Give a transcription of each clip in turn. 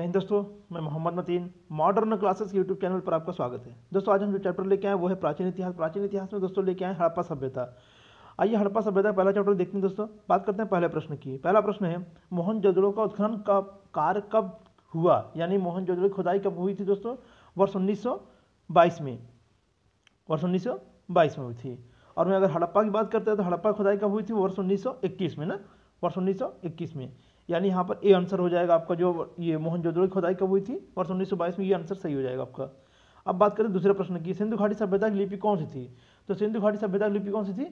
जय हिंद दोस्तों मैं Mohammad Mateen modern classes YouTube channel पर आपका स्वागत है दोस्तों आज हम जो चैप्टर लेके आए वो है प्राचीन इतिहास प्राचीन इतिहास में दोस्तों लेके आए हड़प्पा सभ्यता आइए हड़प्पा सभ्यता पहला चैप्टर देखते हैं दोस्तों बात करते हैं पहले प्रश्न की पहला प्रश्न है मोहन का उत्खनन का कार्य कब हुआ यानी मोहन की खुदाई कब हुई थी दोस्तों वर्ष उन्नीस में वर्ष उन्नीस में हुई थी और मैं अगर हड़प्पा की बात करते हैं तो हड़प्पा खुदाई कब हुई थी वर्ष उन्नीस में ना वर्ष उन्नीस में यानी यहाँ पर ए आंसर हो जाएगा आपका जो ये मोहन जोदड़ो की खुदाई कब हुई थी वर्ष उन्नीस में ये आंसर सही हो जाएगा आपका अब बात करें दूसरे प्रश्न की सिंधु घाटी सभ्यता की लिपि कौन सी थी तो सिंधु घाटी सभ्यता की लिपि कौन सी थी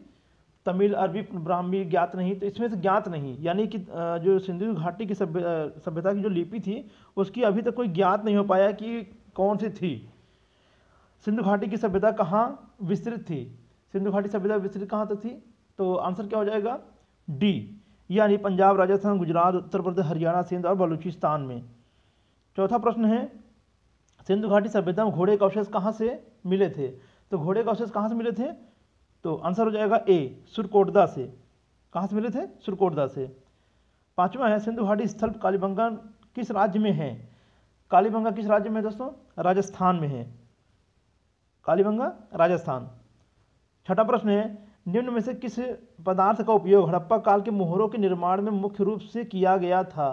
तमिल अरबी ब्राह्मी ज्ञात नहीं तो इसमें से ज्ञात नहीं यानी कि जो सिंधु घाटी की सभ्यता की जो लिपि थी उसकी अभी तक कोई ज्ञात नहीं हो पाया कि कौन सी थी सिंधु घाटी की सभ्यता कहाँ विस्तृत थी सिंधु घाटी सभ्यता विस्तृत कहाँ तक थी तो आंसर क्या हो जाएगा डी यानी पंजाब राजस्थान गुजरात उत्तर प्रदेश हरियाणा सिंध और बलूचिस्तान में चौथा प्रश्न है सिंधु घाटी सभ्यता में घोड़े के अवशेष कहाँ से मिले थे तो घोड़े के अवशेष कहाँ से मिले थे तो आंसर हो जाएगा ए सुरकोटदा से कहाँ से मिले थे सुरकोटदा से पाँचवा है सिंधु घाटी स्थल कालीबंगा किस राज्य में है कालीबंगा किस राज्य में दोस्तों राजस्थान में है कालीबंगा राजस्थान छठा प्रश्न है निम्न में से किस पदार्थ का उपयोग हड़प्पा काल के मोहरों के निर्माण में मुख्य रूप से किया गया था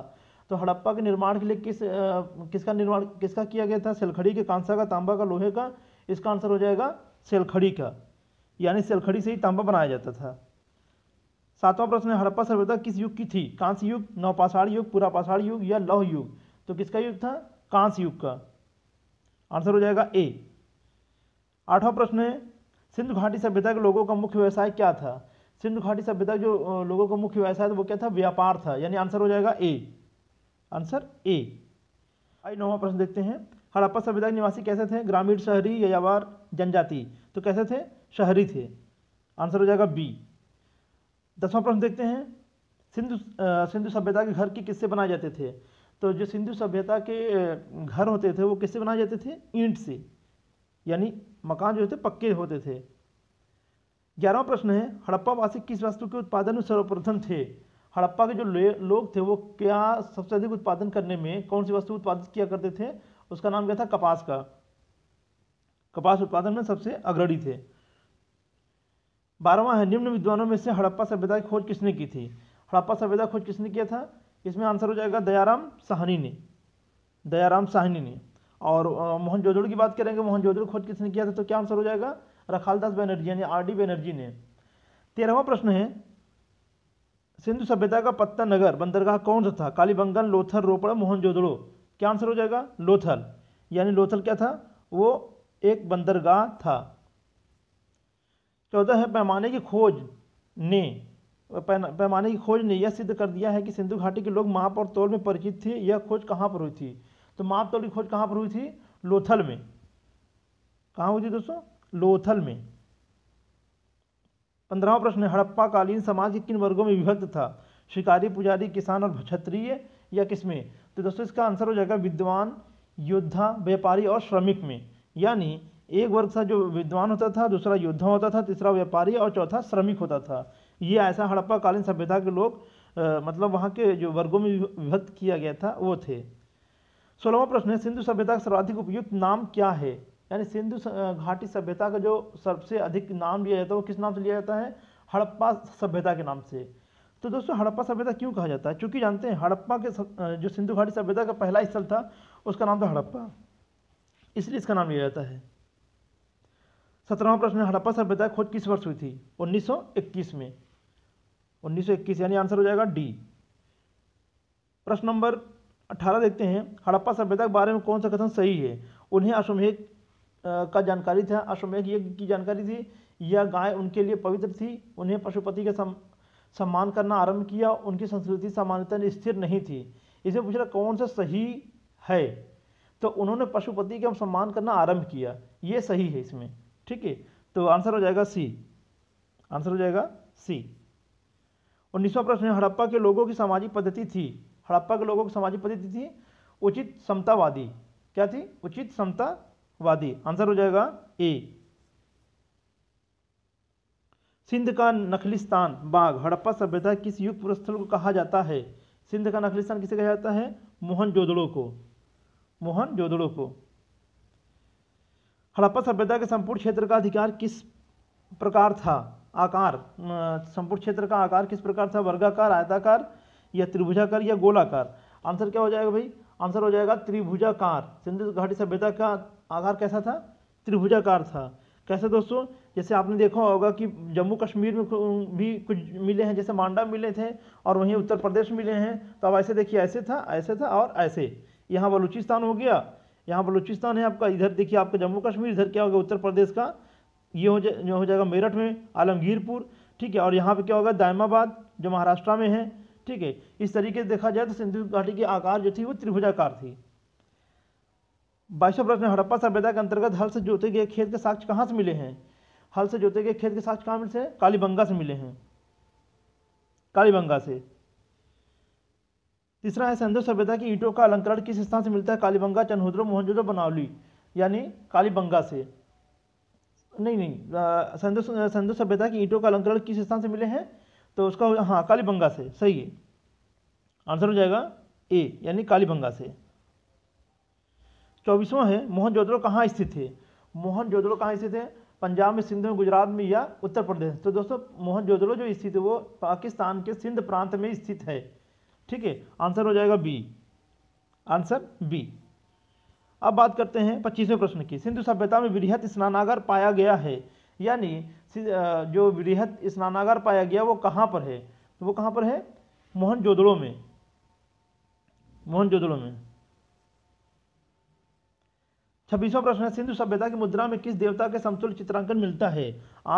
तो हड़प्पा के निर्माण के लिए किस आ, किसका निर्माण किसका किया गया था सेलखड़ी के कांसा का तांबा का लोहे का इसका आंसर हो जाएगा सेलखड़ी का यानी सेलखड़ी से ही तांबा बनाया जाता था सातवां प्रश्न है हड़प्पा सभ्यता किस युग की थी कांस युग नवपाषाण युग पुरापाषाण युग या लौह युग तो किसका युग था कांस युग का आंसर हो जाएगा ए आठवां प्रश्न है सिंधु घाटी सभ्यता के लोगों का मुख्य व्यवसाय क्या था सिंधु घाटी सभ्यता जो लोगों का मुख्य व्यवसाय था वो क्या था व्यापार था यानी आंसर हो जाएगा ए आंसर ए आई नौवा प्रश्न देखते हैं हड़प्पा सभ्यता के निवासी कैसे थे ग्रामीण शहरी यावार जनजाति तो कैसे थे शहरी थे आंसर हो जाएगा बी दसवां प्रश्न देखते हैं सिंधु सिंधु सभ्यता के घर की किससे बनाए जाते थे तो जो सिंधु सभ्यता के घर होते थे वो किससे बनाए जाते थे ईंट से यानी मकान जो थे पक्के होते थे ग्यारहवा प्रश्न है हड़प्पावासी किस वस्तु के उत्पादन में सर्वप्रथम थे हड़प्पा के जो लोग थे वो क्या सबसे अधिक उत्पादन करने में कौन सी वस्तु उत्पादित किया करते थे उसका नाम क्या था कपास का कपास उत्पादन में सबसे अग्रणी थे बारहवा है निम्न विद्वानों में से हड़प्पा सभ्यता की खोज किसने की थी हड़प्पा सभ्यता खोज किसने किया था इसमें आंसर हो जाएगा दयाराम साहनी ने दयाराम साहनी ने और मोहन जोदड़ो की बात करेंगे मोहन जोदड़ो खोज किसने किया था तो क्या आंसर हो जाएगा रखालदास बनर्जी यानी आर डी बनर्जी ने तेरहवा प्रश्न है सिंधु सभ्यता का पत्ता नगर बंदरगाह कौन सा था कालीबंगन लोथल रोपड़ मोहनजोदड़ो क्या आंसर हो जाएगा लोथल यानी लोथल क्या था वो एक बंदरगाह था चौदह है पैमाने की खोज ने पैमाने की खोज ने यह सिद्ध कर दिया है कि सिंधु घाटी के लोग माप और में परिचित थे यह खोज कहाँ पर हुई थी तो माप की खोज कहाँ पर हुई थी लोथल में कहाँ हुई थी दोस्तों लोथल में पंद्रहवा प्रश्न हड़प्पा कालीन समाज के किन वर्गों में विभक्त था शिकारी पुजारी किसान और क्षत्रिय या किसमें तो दोस्तों इसका आंसर हो जाएगा विद्वान योद्धा व्यापारी और श्रमिक में यानी एक वर्ग था जो विद्वान होता था दूसरा योद्धा होता था तीसरा व्यापारी और चौथा श्रमिक होता था ये ऐसा हड़प्पा कालीन सभ्यता के लोग आ, मतलब वहाँ के जो वर्गों में विभक्त किया गया था वो थे सोलहवा प्रश्न है सिंधु सभ्यता का सर्वाधिक उपयुक्त नाम क्या है यानी सिंधु घाटी सभ्यता का जो सबसे अधिक नाम लिया जाता है वो किस नाम से लिया जाता है हड़प्पा सभ्यता के नाम से तो दोस्तों हड़प्पा सभ्यता क्यों कहा जाता है क्योंकि जानते हैं हड़प्पा के जो सिंधु घाटी सभ्यता का पहला स्थल था उसका नाम था हड़प्पा इसलिए इसका नाम लिया जाता है सत्रहवा प्रश्न है हड़प्पा सभ्यता खोज किस वर्ष हुई थी 1921 में 1921 यानी आंसर हो जाएगा डी प्रश्न नंबर अठारह देखते हैं हड़प्पा सभ्यता के बारे में कौन सा कथन सही है उन्हें अश्वमेघ का जानकारी था अश्वमेघ यज्ञ की जानकारी थी यह गाय उनके लिए पवित्र थी उन्हें पशुपति का सम, सम्मान करना आरंभ किया उनकी संस्कृति सामान्यतः स्थिर नहीं थी इसे पूछ रहा कौन सा सही है तो उन्होंने पशुपति का सम्मान करना आरंभ किया ये सही है इसमें ठीक है तो आंसर हो जाएगा सी आंसर हो जाएगा सी उन्नीसवा प्रश्न हड़प्पा के लोगों की सामाजिक पद्धति थी हड़प्पा के लोगों की सामाजिक पद्धति थी उचित समतावादी क्या थी उचित समतावादी आंसर हो जाएगा ए सिंध का नखलिस्तान बाघ हड़प्पा सभ्यता किस युग पुरस्थल को कहा जाता है सिंध का नखलिस्तान किसे कहा जाता है मोहन जोदड़ो को मोहन जोदड़ो को हड़प्पा सभ्यता के संपूर्ण क्षेत्र का अधिकार किस प्रकार था आकार संपूर्ण क्षेत्र का आकार किस प्रकार था वर्गाकार आयताकार या त्रिभुजाकार या गोलाकार आंसर क्या हो जाएगा भाई आंसर हो जाएगा त्रिभुजाकार सिंधु घाटी सभ्यता का आकार कैसा था त्रिभुजाकार था कैसे दोस्तों जैसे आपने देखा होगा कि जम्मू कश्मीर में भी कुछ मिले हैं जैसे मांडा मिले थे और वहीं उत्तर प्रदेश मिले हैं तो अब ऐसे देखिए ऐसे था ऐसे था और ऐसे यहाँ बलूचिस्तान हो गया यहाँ बलूचिस्तान है आपका इधर देखिए आपका जम्मू कश्मीर इधर क्या हो गया उत्तर प्रदेश का ये हो जा हो जाएगा मेरठ में आलमगीरपुर ठीक है और यहाँ पर क्या होगा दायमाबाद जो महाराष्ट्र में है ठीक है इस तरीके से देखा जाए तो सिंधु घाटी की आकार जो थी वो त्रिभुजाकार थी बाईसों प्रश्न हड़प्पा सभ्यता के अंतर्गत हल से जोते गए खेत के साक्ष कहाँ से मिले हैं हल से जोते गए खेत के साक्ष कहाँ मिले कालीबंगा से मिले हैं कालीबंगा से तीसरा है सिंधु सभ्यता की ईंटों का अलंकरण किस स्थान से मिलता है कालीबंगा चनहुद्रो मोहनजोद्रो बनावली यानी कालीबंगा से नहीं नहीं सिंधु सिंधु सभ्यता की ईंटों का अलंकरण किस स्थान से मिले हैं तो उसका हाँ कालीबंगा से सही है आंसर हो जाएगा ए यानी कालीबंगा से चौबीसवां है मोहन जोदड़ो कहाँ स्थित है मोहन जोदड़ो कहाँ स्थित है पंजाब में सिंध में गुजरात में या उत्तर प्रदेश तो दोस्तों मोहन जोदड़ो जो स्थित है वो पाकिस्तान के सिंध प्रांत में स्थित है ठीक है आंसर हो जाएगा बी आंसर बी अब बात करते हैं पच्चीसवें प्रश्न की सिंधु सभ्यता में वृहत स्नानागर पाया गया है यानी जो वृहत स्नानागार पाया गया वो कहाँ पर है तो वो कहाँ पर है मोहन में मोहन जोदड़ो में छब्बीसवा प्रश्न है सिंधु सभ्यता की मुद्रा में किस देवता के समतुल चित्रांकन मिलता है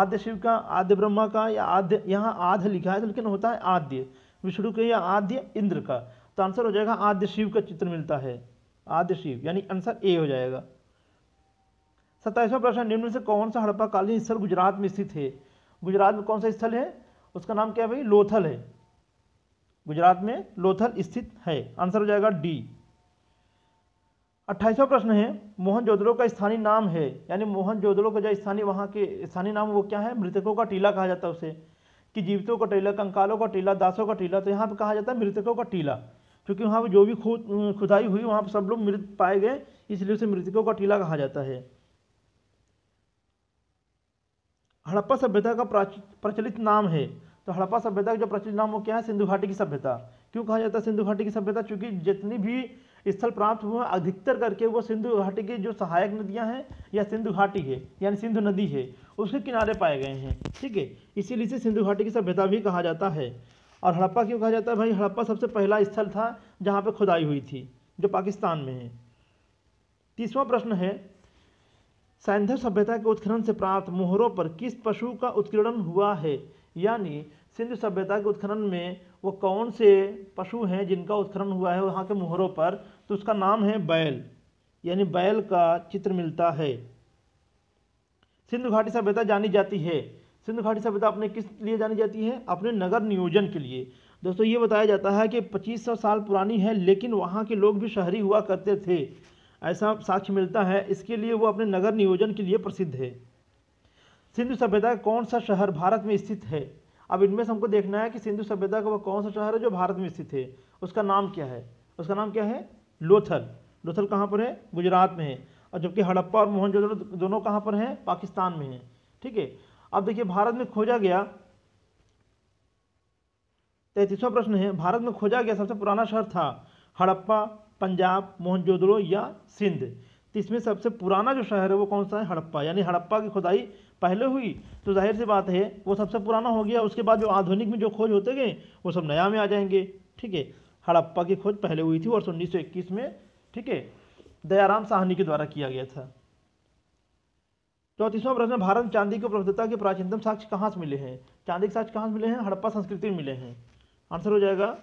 आद्य शिव का आद्य ब्रह्मा का या आद्य यहाँ आध लिखा है तो लेकिन होता है आद्य विष्णु के या आद्य इंद्र का तो आंसर हो जाएगा आद्य शिव का चित्र मिलता है आद्य शिव यानी आंसर ए हो जाएगा सत्ताईसवां प्रश्न निम्न से कौन सा हड़प्पा कालीन स्थल गुजरात में स्थित है गुजरात में कौन सा स्थल है उसका नाम क्या है भाई लोथल है गुजरात में लोथल स्थित है आंसर हो जाएगा डी अट्ठाईसवा प्रश्न है मोहन जोदड़ो का स्थानीय नाम है यानी मोहन जोदड़ो का जो स्थानीय वहाँ के स्थानीय नाम वो क्या है मृतकों का टीला कहा जाता है उसे कि जीवितों का टीला कंकालों का टीला दासों का टीला तो यहाँ पर कहा जाता है मृतकों का टीला क्योंकि वहाँ पर जो भी खुदाई हुई वहाँ पर सब लोग मृत पाए गए इसलिए उसे मृतकों का टीला कहा जाता है हड़प्पा सभ्यता का प्रचलित नाम है तो हड़प्पा सभ्यता का जो प्रचलित नाम वो क्या है सिंधु घाटी की सभ्यता क्यों कहा जाता है सिंधु घाटी की सभ्यता क्योंकि जितनी भी स्थल प्राप्त हुए हैं अधिकतर करके वो सिंधु घाटी की जो सहायक नदियां हैं या सिंधु घाटी है यानी सिंधु नदी है उसके किनारे पाए गए हैं ठीक है इसीलिए इसे सिंधु घाटी की सभ्यता भी कहा जाता है और हड़प्पा क्यों कहा जाता है भाई हड़प्पा सबसे पहला स्थल था जहाँ पर खुदाई हुई थी जो पाकिस्तान में है तीसवा प्रश्न है सैंधव सभ्यता के उत्खनन से प्राप्त मोहरों पर किस पशु का उत्कीर्ण हुआ है यानी सिंधु सभ्यता के उत्खनन में वो कौन से पशु हैं जिनका उत्खनन हुआ है वहाँ के मोहरों पर तो उसका नाम है बैल यानी बैल का चित्र मिलता है सिंधु घाटी सभ्यता जानी जाती है सिंधु घाटी सभ्यता अपने किस लिए जानी जाती है अपने नगर नियोजन के लिए दोस्तों ये बताया जाता है कि 2500 साल पुरानी है लेकिन वहाँ के लोग भी शहरी हुआ करते थे ऐसा साक्ष्य मिलता है इसके लिए वो अपने नगर नियोजन के लिए प्रसिद्ध है सिंधु सभ्यता का कौन सा शहर भारत में स्थित है अब इनमें से हमको देखना है कि सिंधु सभ्यता का वह कौन सा शहर है जो भारत में स्थित है उसका नाम क्या है उसका नाम क्या है लोथल लोथल कहाँ पर है गुजरात में है और जबकि हड़प्पा और मोहनजोदड़ो दोनों कहाँ पर हैं पाकिस्तान में हैं ठीक है अब देखिए भारत में खोजा गया तैतीसवा प्रश्न है भारत में खोजा गया सबसे पुराना शहर था हड़प्पा पंजाब मोहनजोदड़ो या सिंध तो इसमें सबसे पुराना जो शहर है वो कौन सा है हड़प्पा यानी हड़प्पा की खुदाई पहले हुई तो जाहिर सी बात है वो सबसे पुराना हो गया उसके बाद जो आधुनिक में जो खोज होते गए वो सब नया में आ जाएंगे ठीक है हड़प्पा की खोज पहले हुई थी वर्ष उन्नीस में ठीक है दयाराम साहनी के द्वारा किया गया था चौतीसवां प्रश्न भारत चांदी की प्रभुता के प्राचीनतम साक्ष्य कहाँ से मिले हैं चांदी के साक्ष्य कहाँ से मिले हैं हड़प्पा संस्कृति में मिले हैं आंसर हो जाएगा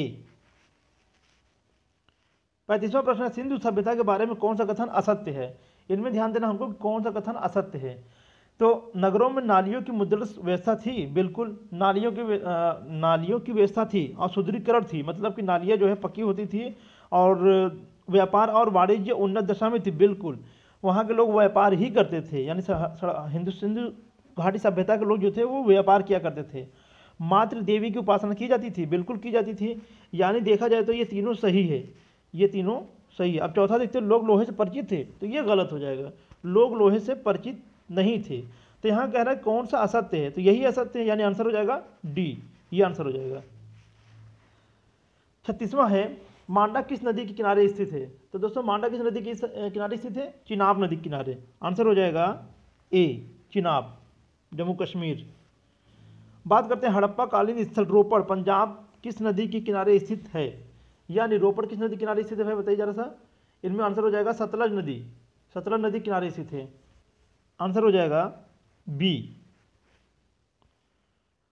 ए पैंतीसवां प्रश्न है सिंधु सभ्यता के बारे में कौन सा कथन असत्य है इनमें ध्यान देना हमको कौन सा कथन असत्य है तो नगरों में नालियों की मुद्रा व्यवस्था थी बिल्कुल नालियों की नालियों की व्यवस्था थी और सुदृढ़ीकरण थी मतलब कि नालियाँ जो है पक्की होती थी और व्यापार और वाणिज्य उन्नत दशा में थी बिल्कुल वहाँ के लोग व्यापार ही करते थे यानी हिंदू सिंधु घाटी सभ्यता के लोग जो थे वो व्यापार किया करते थे मात्र देवी की उपासना की जाती थी बिल्कुल की जाती थी यानी देखा जाए तो ये तीनों सही है ये तीनों सही है अब चौथा देखते हैं लोग लोहे से परिचित थे तो ये गलत हो जाएगा लोग लोहे से परिचित नहीं थे तो यहाँ कह रहा है कौन सा असत्य है तो यही असत्य है यानी आंसर हो जाएगा डी ये आंसर हो जाएगा छत्तीसवां है मांडा किस नदी के किनारे स्थित है तो दोस्तों मांडा किस नदी के किनारे स्थित है चिनाब नदी के किनारे आंसर हो जाएगा ए चिनाब जम्मू कश्मीर बात करते हैं हड़प्पा कालीन स्थल रोपड़ पंजाब किस नदी के किनारे स्थित है यानी रोपड़ किस नदी किनारे स्थित है बताइए जरा सा इनमें आंसर हो जाएगा सतलज नदी सतलज नदी किनारे स्थित है आंसर हो जाएगा बी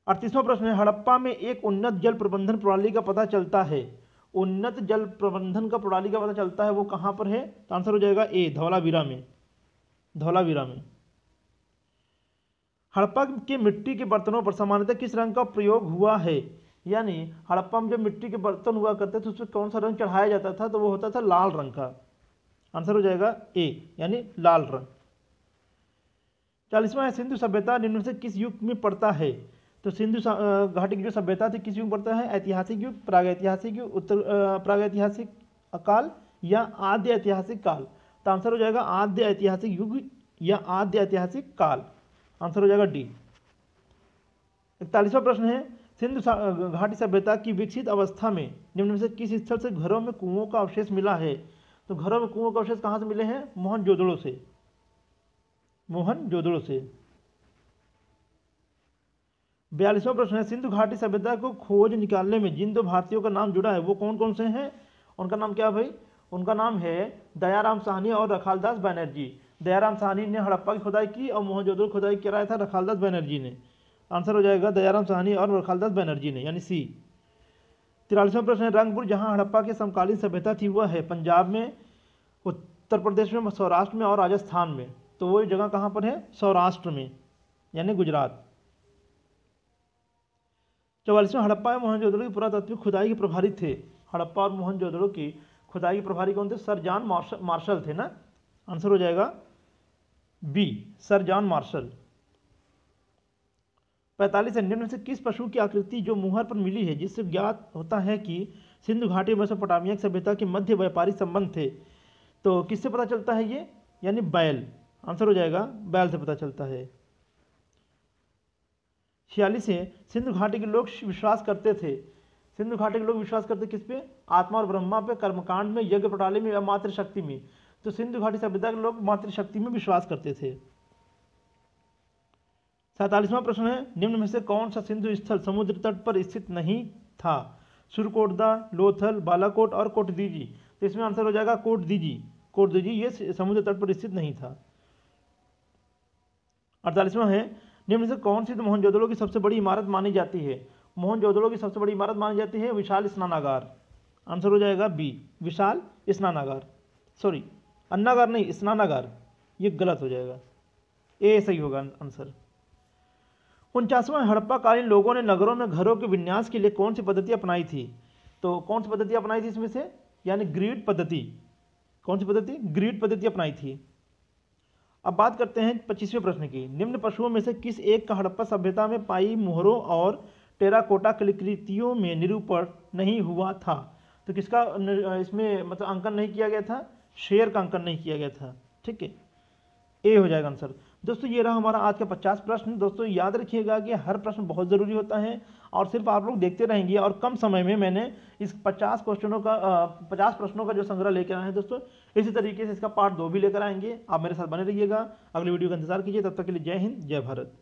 अड़तीसवा प्रश्न है हड़प्पा में एक उन्नत जल प्रबंधन प्रणाली का पता चलता है उन्नत जल प्रबंधन का प्रणाली का पता चलता है वो कहाँ पर है तो आंसर हो जाएगा ए धौलावीरा में धौलावीरा में हड़प्पा के मिट्टी के बर्तनों पर सामान्यतः किस रंग का प्रयोग हुआ है यानी हड़प्पा में जब मिट्टी के बर्तन हुआ करते थे उसमें कौन सा रंग चढ़ाया जाता था तो वो होता था लाल रंग का आंसर हो जाएगा ए यानी लाल रंग चालीसवा है सिंधु सभ्यता निम्न से किस युग में पड़ता है तो सिंधु घाटी की जो सभ्यता थी किस युग में पड़ता है ऐतिहासिक युग प्रागैतिहासिक युग उत्तर प्रागैतिहासिक काल या आद्य ऐतिहासिक काल तो आंसर हो जाएगा आद्य ऐतिहासिक युग या आद्य ऐतिहासिक काल आंसर हो जाएगा डी इकतालीसवा प्रश्न है सिंधु घाटी सभ्यता की विकसित अवस्था में निम्न में से किस स्थल से घरों में कुओं का अवशेष मिला है तो घरों में कुओं का अवशेष कहाँ से मिले हैं मोहन जोदड़ों से मोहन जोदड़ों से बयालीसवां प्रश्न है सिंधु घाटी सभ्यता को खोज निकालने में जिन दो भारतीयों का नाम जुड़ा है वो कौन कौन से हैं उनका नाम क्या भाई उनका नाम है दयाराम साहनी और रखालदास बैनर्जी दयाराम साहनी ने हड़प्पा की खुदाई की और मोहनजोदड़ो खुदाई कराया था रखालदास बैनर्जी ने आंसर हो जाएगा दयाराम सहनी और खालदास बनर्जी ने यानी सी तिरालीसवां प्रश्न है रंगपुर जहाँ हड़प्पा की समकालीन सभ्यता थी वह है पंजाब में उत्तर प्रदेश में सौराष्ट्र में और राजस्थान में तो वो जगह कहाँ पर है सौराष्ट्र में यानी गुजरात चौवालीसवें हड़प्पा और मोहनजोदड़ो की पुरातत्विक खुदाई के प्रभारी थे हड़प्पा और मोहनजोदड़ो की खुदाई के प्रभारी कौन थे सर जॉन मार्शल मार्शल थे ना आंसर हो जाएगा बी सर जॉन मार्शल पैंतालीस अंडे से किस पशु की आकृति जो मुहर पर मिली है जिससे ज्ञात होता है कि सिंधु घाटी मेसोपोटामिया सभ्यता के मध्य व्यापारिक संबंध थे तो किससे पता चलता है ये यानी बैल आंसर हो जाएगा बैल से पता चलता है छियालीस है सिंधु घाटी के लोग विश्वास करते थे सिंधु घाटी के लोग विश्वास करते किस पे आत्मा और ब्रह्मा पे कर्मकांड में यज्ञ प्रणाली में या मातृशक्ति में तो सिंधु घाटी सभ्यता के लोग मातृशक्ति में विश्वास करते थे सैतालीसवां प्रश्न है निम्न में से कौन सा सिंधु स्थल समुद्र तट पर स्थित नहीं था सुरकोटदा लोथल बालाकोट और कोटदीजी तो इसमें आंसर हो जाएगा कोटदीजी कोटदीजी ये समुद्र तट पर स्थित नहीं था अड़तालीसवां है निम्न से कौन सी मोहनजोदड़ो की सबसे बड़ी इमारत मानी जाती है मोहनजोदड़ो की सबसे बड़ी इमारत मानी जाती है विशाल स्नानागार आंसर हो जाएगा बी विशाल स्नानागार सॉरी अन्नागार नहीं स्नानागार ये गलत हो जाएगा ए सही होगा आंसर उनचासवें हड़प्पाकालीन लोगों ने नगरों में घरों के विन्यास के लिए कौन सी पद्धति अपनाई थी तो कौन सी पद्धति अपनाई थी इसमें से यानी ग्रीड पद्धति कौन सी पद्धति ग्रीड पद्धति अपनाई थी अब बात करते हैं पच्चीसवें प्रश्न की निम्न पशुओं में से किस एक का हड़प्पा सभ्यता में पाई मोहरों और टेराकोटा कलिकृतियों में निरूपण नहीं हुआ था तो किसका इसमें मतलब अंकन नहीं किया गया था शेर का अंकन नहीं किया गया था ठीक है ए हो जाएगा आंसर दोस्तों ये रहा हमारा आज का पचास प्रश्न दोस्तों याद रखिएगा कि हर प्रश्न बहुत ज़रूरी होता है और सिर्फ आप लोग देखते रहेंगे और कम समय में मैंने इस पचास क्वेश्चनों का पचास प्रश्नों का जो संग्रह लेकर आए हैं दोस्तों इसी तरीके से इसका पार्ट दो भी लेकर आएंगे आप मेरे साथ बने रहिएगा अगली वीडियो का इंतजार कीजिए तब तक के लिए जय हिंद जय भारत